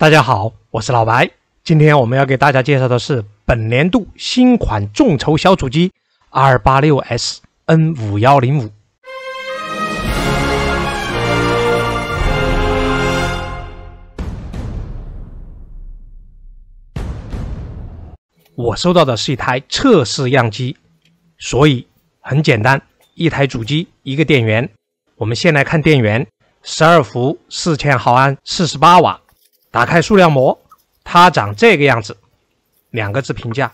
大家好，我是老白。今天我们要给大家介绍的是本年度新款众筹小主机 R86S N5105。我收到的是一台测试样机，所以很简单，一台主机，一个电源。我们先来看电源，十二伏，四千毫安，四十八瓦。打开塑料膜，它长这个样子。两个字评价：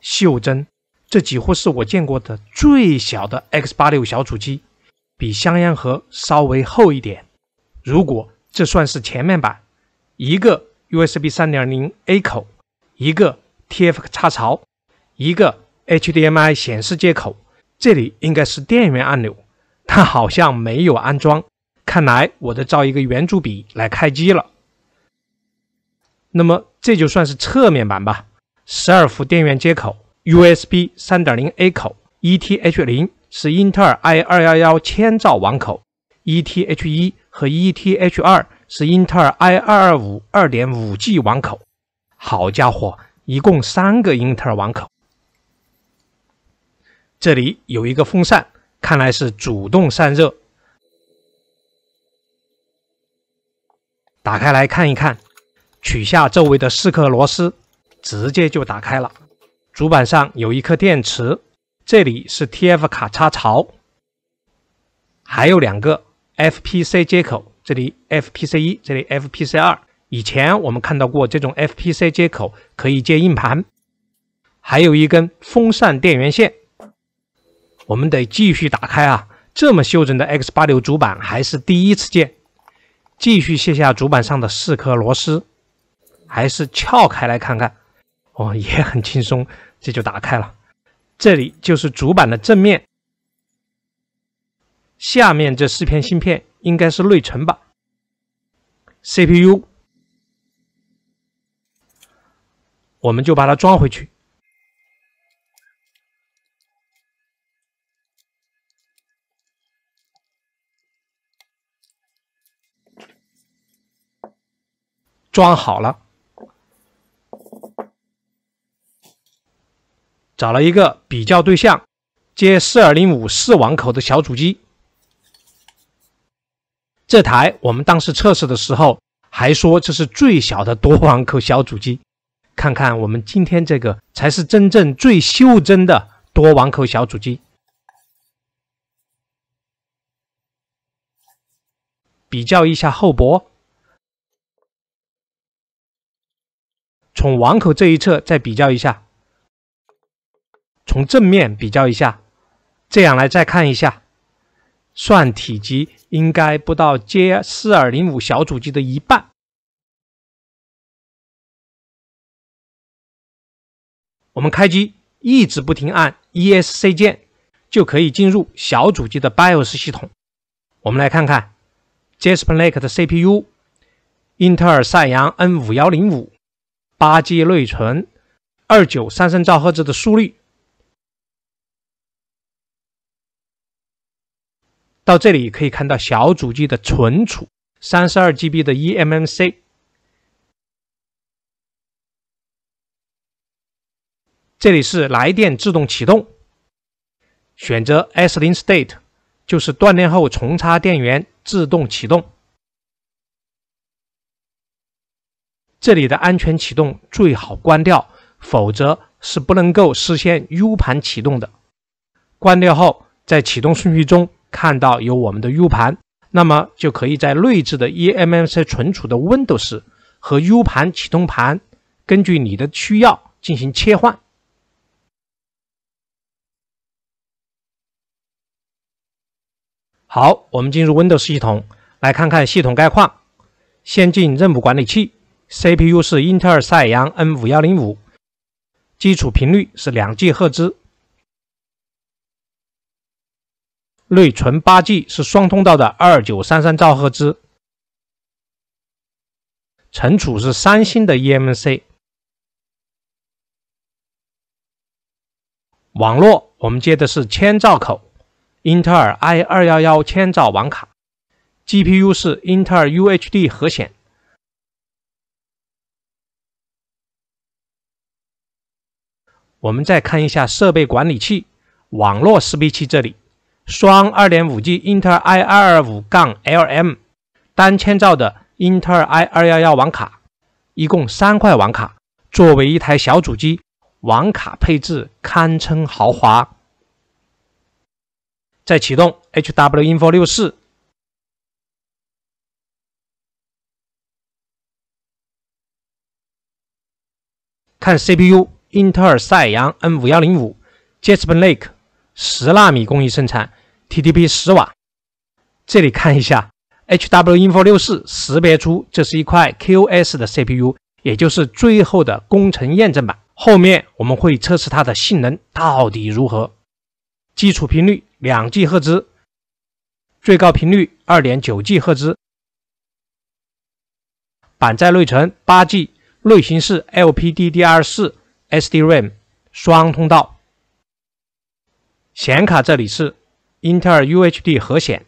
袖珍。这几乎是我见过的最小的 X86 小主机，比香烟盒稍微厚一点。如果这算是前面板，一个 USB 3.0 A 口，一个 TF 插槽，一个 HDMI 显示接口。这里应该是电源按钮，它好像没有安装。看来我得造一个圆珠笔来开机了。那么这就算是侧面板吧。十二伏电源接口、USB 三点零 A 口、ETH 零是英特尔 I 二幺幺千兆网口、ETH 一和 ETH 二是英特尔 I 二二五二点五 G 网口。好家伙，一共三个英特尔网口。这里有一个风扇，看来是主动散热。打开来看一看。取下周围的四颗螺丝，直接就打开了。主板上有一颗电池，这里是 TF 卡插槽，还有两个 FPC 接口，这里 FPC 一，这里 FPC 二。以前我们看到过这种 FPC 接口可以接硬盘，还有一根风扇电源线。我们得继续打开啊，这么修整的 X86 主板还是第一次见。继续卸下主板上的四颗螺丝。还是撬开来看看，哦，也很轻松，这就打开了。这里就是主板的正面，下面这四片芯片应该是内存吧？CPU，我们就把它装回去，装好了。找了一个比较对象，接四二零五四网口的小主机。这台我们当时测试的时候还说这是最小的多网口小主机。看看我们今天这个才是真正最袖珍的多网口小主机。比较一下厚薄，从网口这一侧再比较一下。从正面比较一下，这样来再看一下，算体积应该不到 J 四二零五小主机的一半。我们开机一直不停按 ESC 键，就可以进入小主机的 BIOS 系统。我们来看看 Jasper Lake 的 CPU，英特尔赛扬 N 五幺零五，八 G 内存，二九三三兆赫兹的速率。到这里可以看到小主机的存储，三十二 GB 的 eMMC。这里是来电自动启动，选择 s 0 State，就是断电后重插电源自动启动。这里的安全启动最好关掉，否则是不能够实现 U 盘启动的。关掉后，在启动顺序中。看到有我们的 U 盘，那么就可以在内置的 eMMC 存储的 Windows 和 U 盘启动盘，根据你的需要进行切换。好，我们进入 Windows 系统，来看看系统概况。先进任务管理器，CPU 是英特尔赛扬 N 五幺零五，基础频率是两 G 赫兹。内存八 G 是双通道的二九三三兆赫兹，存储是三星的 EMC，网络我们接的是千兆口，英特尔 i 二幺幺千兆网卡，GPU 是英特尔 UHD 核显。我们再看一下设备管理器，网络识别器这里。双二点五 G，英特尔 i 二二五杠 LM，单千兆的英特尔 i 二幺幺网卡，一共三块网卡，作为一台小主机，网卡配置堪称豪华。再启动 HWInfo 六四，看 CPU，英特尔赛扬 N 五幺零五，Jasper Lake。十纳米工艺生产，TDP 十瓦。这里看一下，HW Info64 识别出这是一块 q s 的 CPU，也就是最后的工程验证版。后面我们会测试它的性能到底如何。基础频率两 G 赫兹，最高频率二点九 G 赫兹。板载内存八 G，类型是 LPDDR4 SDRAM 双通道。显卡这里是英特尔 UHD 核显，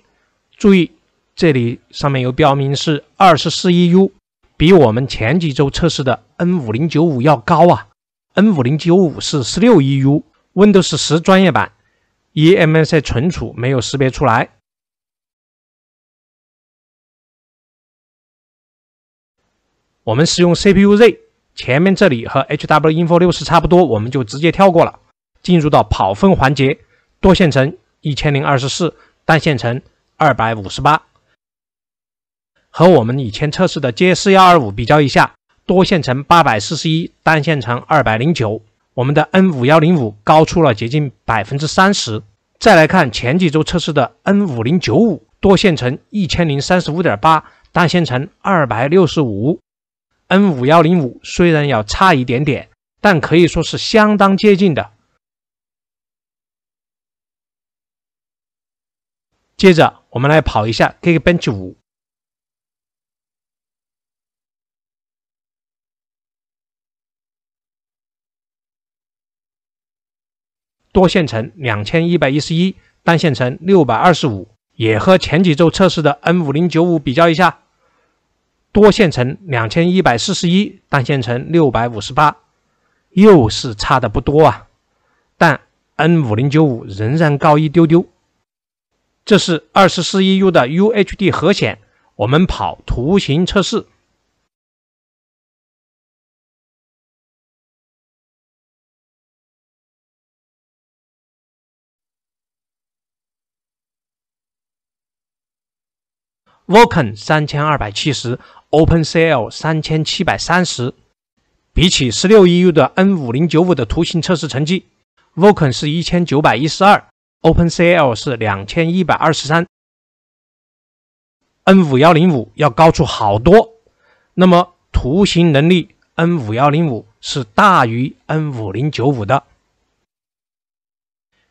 注意这里上面有标明是二十四 E U，比我们前几周测试的 N 五零九五要高啊。N 五零九五是十六 E U，Windows 十专业版，EMS 存储没有识别出来。我们使用 CPU-Z，前面这里和 HWInfo 六是差不多，我们就直接跳过了，进入到跑分环节。多线程一千零二十四，单线程二百五十八。和我们以前测试的 J 四幺二五比较一下，多线程八百四十一，单线程二百零九。我们的 N 五幺零五高出了接近百分之三十。再来看前几周测试的 N 五零九五，多线程一千零三十五点八，单线程二百六十五。N 五幺零五虽然要差一点点，但可以说是相当接近的。接着，我们来跑一下 Geekbench 五，多线程两千一百一十一，单线程六百二十五，也和前几周测试的 N 五零九五比较一下，多线程两千一百四十一，单线程六百五十八，又是差的不多啊，但 N 五零九五仍然高一丢丢。这是二十四 EU 的 UHD 核显，我们跑图形测试。Vulkan 三千二百七十，OpenCL 三千七百三十，比起十六 EU 的 N 五零九五的图形测试成绩，Vulkan 是一千九百一十二。OpenCL 是两千一百二十三，N 五幺零五要高出好多。那么图形能力，N 五幺零五是大于 N 五零九五的。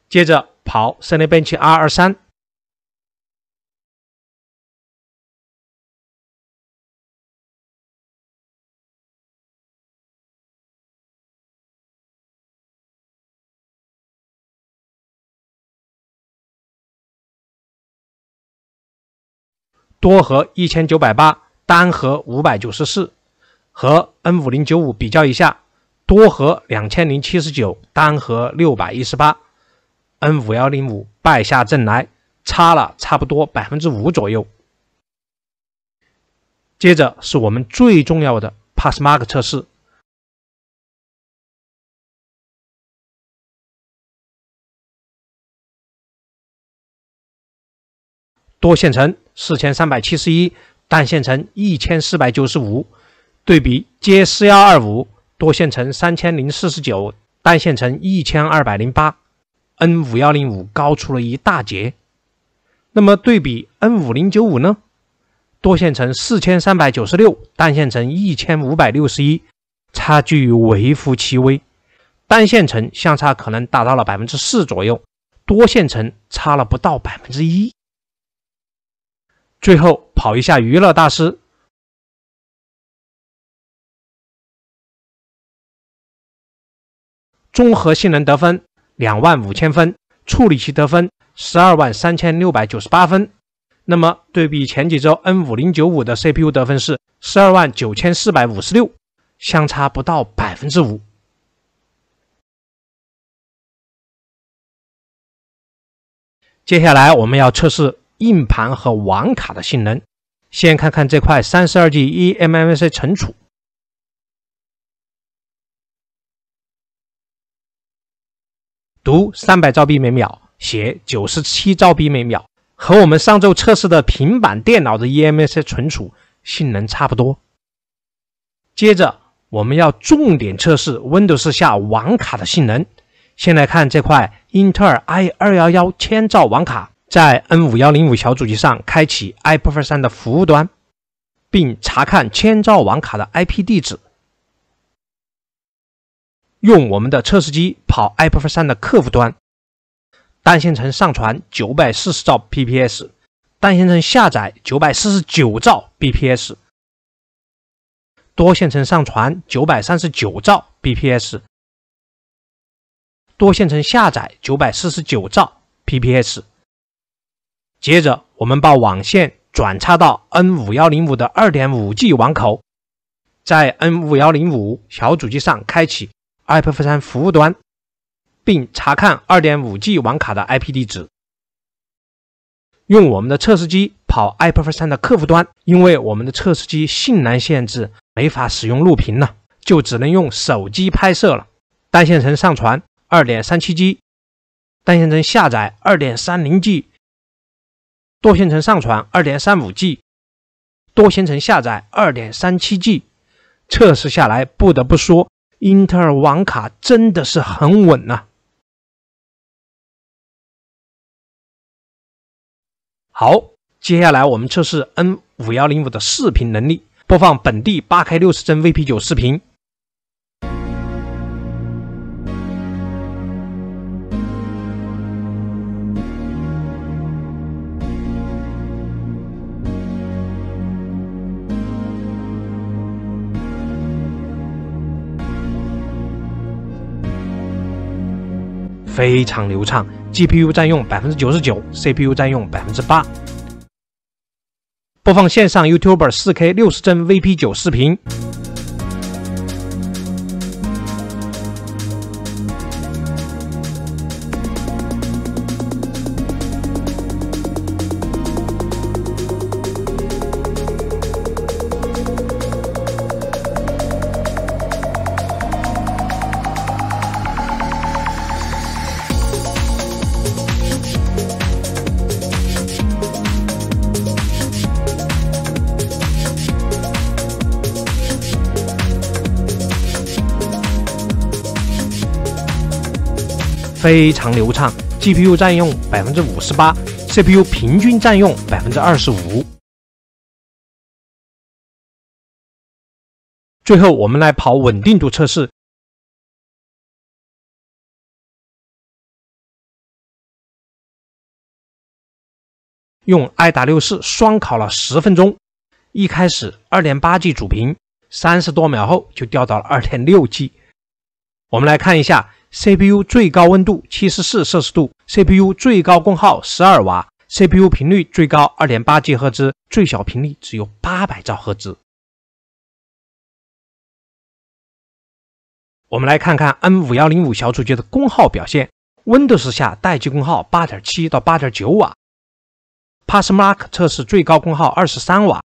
接着跑 Cinebench R 二三。多核一千九百八，单核五百九十四，和 N 五零九五比较一下，多核两千零七十九，单核六百一十八，N 五幺零五败下阵来，差了差不多百分之五左右。接着是我们最重要的 PassMark 测试。多线程四千三百七十一，单线程一千四百九十五，对比 J 四幺二五多线程三千零四十九，单线程一千二百零八，N 五幺零五高出了一大截。那么对比 N 五零九五呢？多线程四千三百九十六，单线程一千五百六十一，差距微乎其微，单线程相差可能达到了百分之四左右，多线程差了不到百分之一。最后跑一下娱乐大师，综合性能得分两万五千分，处理器得分十二万三千六百九十八分。那么对比前几周 N 五零九五的 CPU 得分是十二万九千四百五十六，相差不到百分之五。接下来我们要测试。硬盘和网卡的性能，先看看这块三十二 G e m m c 存储，读三百兆 b 每秒，写九十七兆 b 每秒，和我们上周测试的平板电脑的 e m s c 存储性能差不多。接着，我们要重点测试 Windows 下网卡的性能，先来看这块英特尔 i 二幺幺千兆网卡。在 N 五幺零五小主机上开启 i p e r 三的服务端，并查看千兆网卡的 IP 地址。用我们的测试机跑 i p e r 三的客户端，单线程上传九百四十兆 bps，单线程下载九百四十九兆 bps，多线程上传九百三十九兆 bps，多线程下载九百四十九兆 bps。接着，我们把网线转插到 N 五幺零五的二点五 G 网口，在 N 五幺零五小主机上开启 i p e f 三服务端，并查看二点五 G 网卡的 IP 地址。用我们的测试机跑 iPerf 三的客户端，因为我们的测试机性能限制，没法使用录屏了，就只能用手机拍摄了。单线程上传二点三七 G，单线程下载二点三零 G。多线程上传二点三五 G，多线程下载二点三七 G，测试下来不得不说，英特尔网卡真的是很稳啊。好，接下来我们测试 N 五幺零五的视频能力，播放本地八 K 六十帧 VP 九视频。非常流畅，GPU 占用百分之九十九，CPU 占用百分之八。播放线上 YouTuber 四 K 六十帧 VP 九视频。非常流畅，GPU 占用百分之五十八，CPU 平均占用百分之二十五。最后，我们来跑稳定度测试，用 i 7六四双烤了十分钟。一开始二点八 G 主频，三十多秒后就掉到了二点六 G。我们来看一下。CPU 最高温度七十四摄氏度，CPU 最高功耗十二瓦，CPU 频率最高二点八 G 赫兹，最小频率只有八百兆赫兹。我们来看看 N 五幺零五小主机的功耗表现。Windows 下待机功耗八点七到八点九瓦，PassMark 测试最高功耗二十三瓦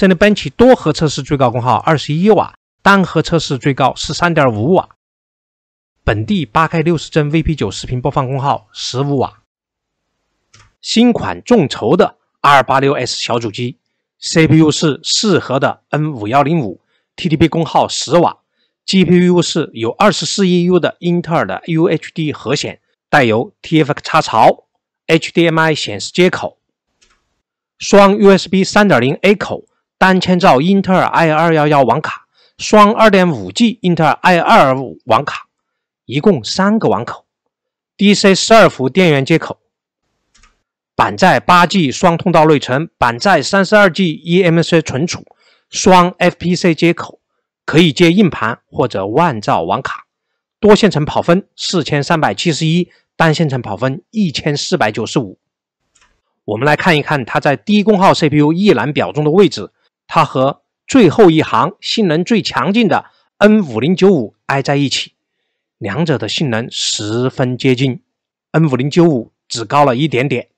，n e Bench 多核测试最高功耗二十一瓦，单核测试最高十三点五瓦。本地八 K 六十帧 VP9 视频播放功耗十五瓦，新款众筹的 R86S 小主机，CPU 是四核的 N5105，TDP 功耗十瓦，GPU 是有二十四 EU 的英特尔的 UHD 核显，带有 TF 插槽、HDMI 显示接口、双 USB 三点零 A 口、单千兆英特尔 i 二幺幺网卡、双二点五 G 英特尔 i 二五网卡。一共三个网口，DC 十二伏电源接口，板载八 G 双通道内存，板载三十二 G EMC 存储，双 FPC 接口，可以接硬盘或者万兆网卡。多线程跑分四千三百七十一，单线程跑分一千四百九十五。我们来看一看它在低功耗 CPU 一览表中的位置，它和最后一行性能最强劲的 N 五零九五挨在一起。两者的性能十分接近，N5095 只高了一点点，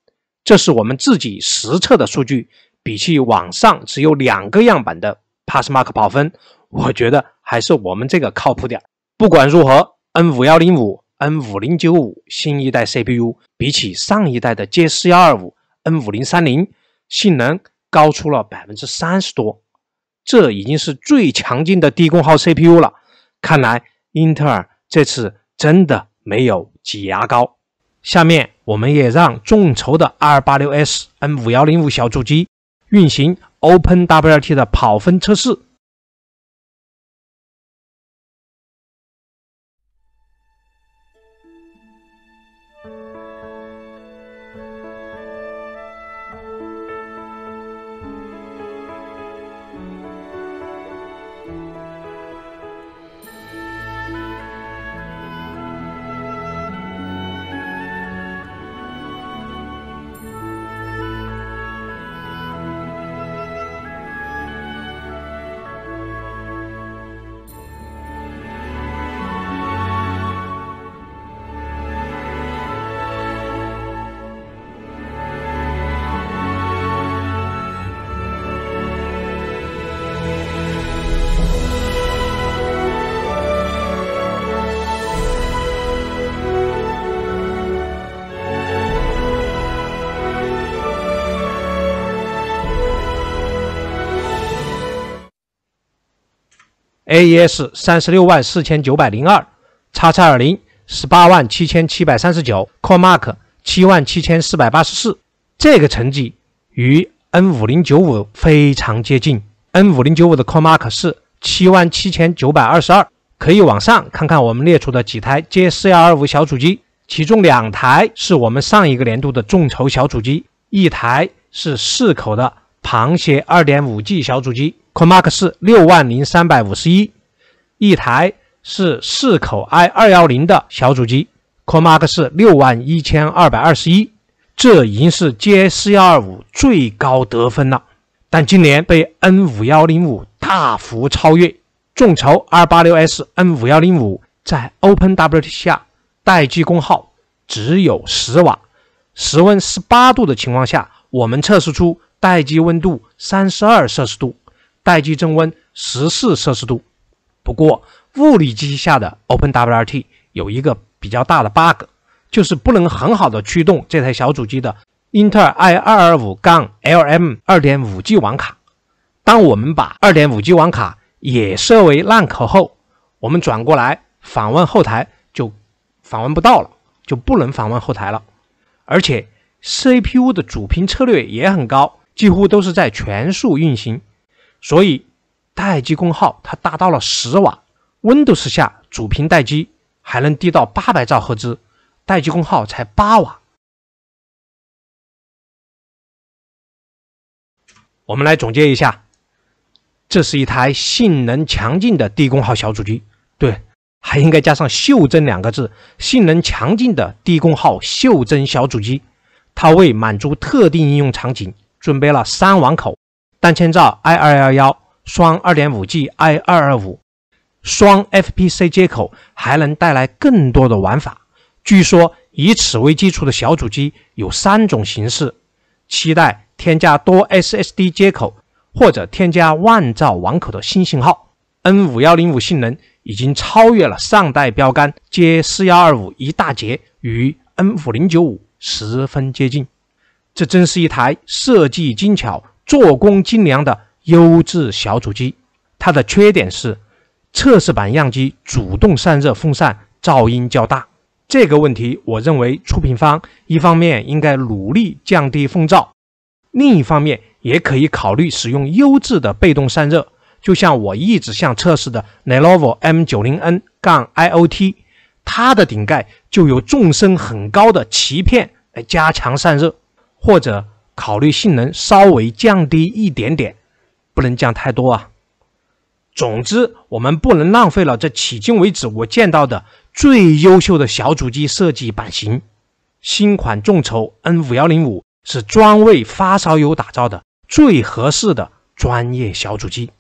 这是我们自己实测的数据，比起网上只有两个样板的 PASMARK s 跑分，我觉得还是我们这个靠谱点。不管如何，N5105、N5095 新一代 CPU 比起上一代的 J4125、N5030，性能高出了百分之三十多，这已经是最强劲的低功耗 CPU 了。看来英特尔。这次真的没有挤牙膏。下面，我们也让众筹的 R86S N5105 小主机运行 OpenWRT 的跑分测试。AES 三十六万四千九百零二，X20 十八万七千七百三十九，CoreMark 七万七千四百八十四，这个成绩与 N 五零九五非常接近。N 五零九五的 CoreMark 是七万七千九百二十二，可以往上看看我们列出的几台 J 四幺二五小主机，其中两台是我们上一个年度的众筹小主机，一台是四口的螃蟹二点五 G 小主机。c o m a x 六万零三百五十一，一台是四口 i 二幺零的小主机。c o m a x 六万一千二百二十一，这已经是 J s 幺二五最高得分了，但今年被 N 五幺零五大幅超越。众筹 R 八六 SN 五幺零五在 OpenW t 下待机功耗只有十瓦，室温十八度的情况下，我们测试出待机温度三十二摄氏度。待机增温十四摄氏度。不过物理机下的 OpenWRT 有一个比较大的 bug，就是不能很好的驱动这台小主机的英特尔 i 二 i 2 2 5 m 二点五 G 网卡。当我们把二点五 G 网卡也设为 LAN 口后，我们转过来访问后台就访问不到了，就不能访问后台了。而且 CPU 的主频策略也很高，几乎都是在全速运行。所以，待机功耗它达到了十瓦，Windows 下主频待机还能低到八百兆赫兹，待机功耗才八瓦。我们来总结一下，这是一台性能强劲的低功耗小主机。对，还应该加上“袖珍”两个字，性能强劲的低功耗袖珍小主机。它为满足特定应用场景，准备了三网口。单千兆 i 二幺幺，双二点五 G i 二二五，双 FPC 接口还能带来更多的玩法。据说以此为基础的小主机有三种形式，期待添加多 SSD 接口或者添加万兆网口的新型号。N 五幺零五性能已经超越了上代标杆 J 四幺二五一大截，与 N 五零九五十分接近。这真是一台设计精巧。做工精良的优质小主机，它的缺点是测试版样机主动散热风扇噪音较大。这个问题，我认为出品方一方面应该努力降低风噪，另一方面也可以考虑使用优质的被动散热，就像我一直想测试的 Lenovo M90N-IOT，杠它的顶盖就有纵深很高的鳍片来加强散热，或者。考虑性能稍微降低一点点，不能降太多啊。总之，我们不能浪费了这迄今为止我见到的最优秀的小主机设计版型。新款众筹 N 五幺零五是专为发烧友打造的最合适的专业小主机。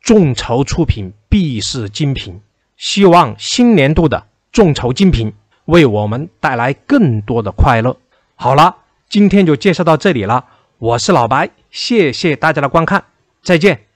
众筹出品必是精品，希望新年度的众筹精品为我们带来更多的快乐。好了。今天就介绍到这里了，我是老白，谢谢大家的观看，再见。